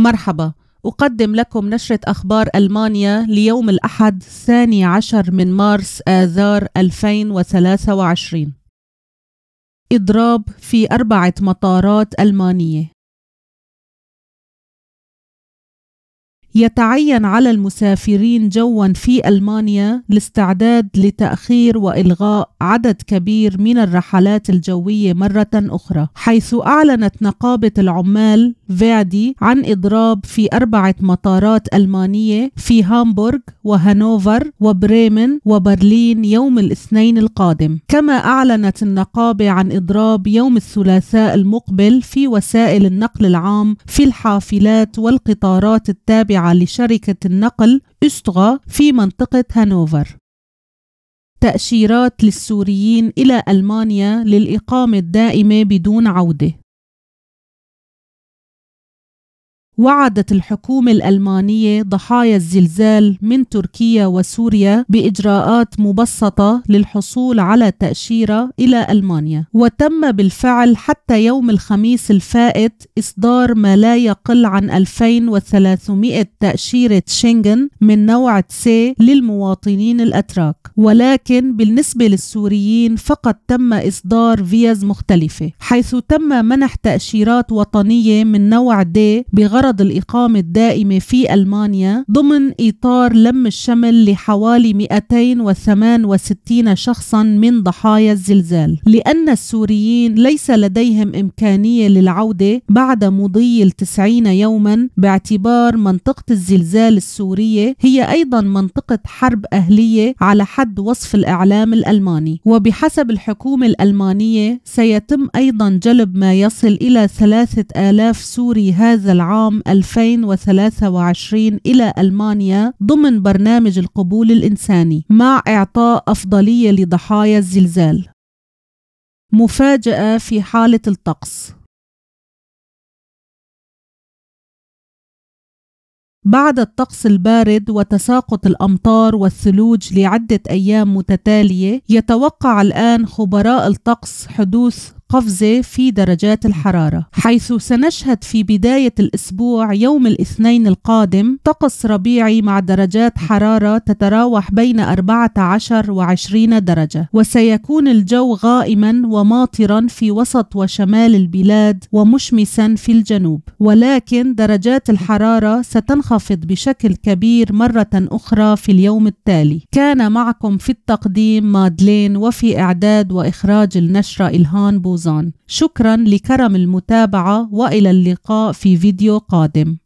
مرحبا أقدم لكم نشرة أخبار ألمانيا ليوم الأحد الثاني عشر من مارس آذار 2023 إضراب في أربعة مطارات ألمانية يتعين على المسافرين جوا في المانيا الاستعداد لتاخير والغاء عدد كبير من الرحلات الجويه مره اخرى حيث اعلنت نقابه العمال فيادي عن اضراب في اربعه مطارات المانيه في هامبورغ وهانوفر وبريمن وبرلين يوم الاثنين القادم كما اعلنت النقابه عن اضراب يوم الثلاثاء المقبل في وسائل النقل العام في الحافلات والقطارات التابعه لشركة النقل أستغا في منطقة هانوفر تأشيرات للسوريين إلى ألمانيا للإقامة الدائمة بدون عودة وعدت الحكومة الألمانية ضحايا الزلزال من تركيا وسوريا بإجراءات مبسطة للحصول على تأشيرة إلى ألمانيا وتم بالفعل حتى يوم الخميس الفائت إصدار ما لا يقل عن 2300 تأشيرة شنغن من نوع سي للمواطنين الأتراك ولكن بالنسبة للسوريين فقط تم إصدار فيز مختلفة حيث تم منح تأشيرات وطنية من نوع دي بغرض عرض الإقامة الدائمة في ألمانيا ضمن إطار لم الشمل لحوالي 268 شخصا من ضحايا الزلزال لأن السوريين ليس لديهم إمكانية للعودة بعد مضي التسعين يوما باعتبار منطقة الزلزال السورية هي أيضا منطقة حرب أهلية على حد وصف الإعلام الألماني وبحسب الحكومة الألمانية سيتم أيضا جلب ما يصل إلى ثلاثة آلاف سوري هذا العام 2023 إلى ألمانيا ضمن برنامج القبول الإنساني مع إعطاء أفضلية لضحايا الزلزال مفاجأة في حالة الطقس بعد الطقس البارد وتساقط الامطار والثلوج لعده ايام متتاليه يتوقع الان خبراء الطقس حدوث قفزة في درجات الحرارة حيث سنشهد في بداية الأسبوع يوم الاثنين القادم طقس ربيعي مع درجات حرارة تتراوح بين 14 و 20 درجة وسيكون الجو غائما وماطرا في وسط وشمال البلاد ومشمسا في الجنوب ولكن درجات الحرارة ستنخفض بشكل كبير مرة أخرى في اليوم التالي كان معكم في التقديم مادلين وفي إعداد وإخراج النشرة إلهان بوز الأوزان شكرا لكرم المتابعة وإلى اللقاء في فيديو قادم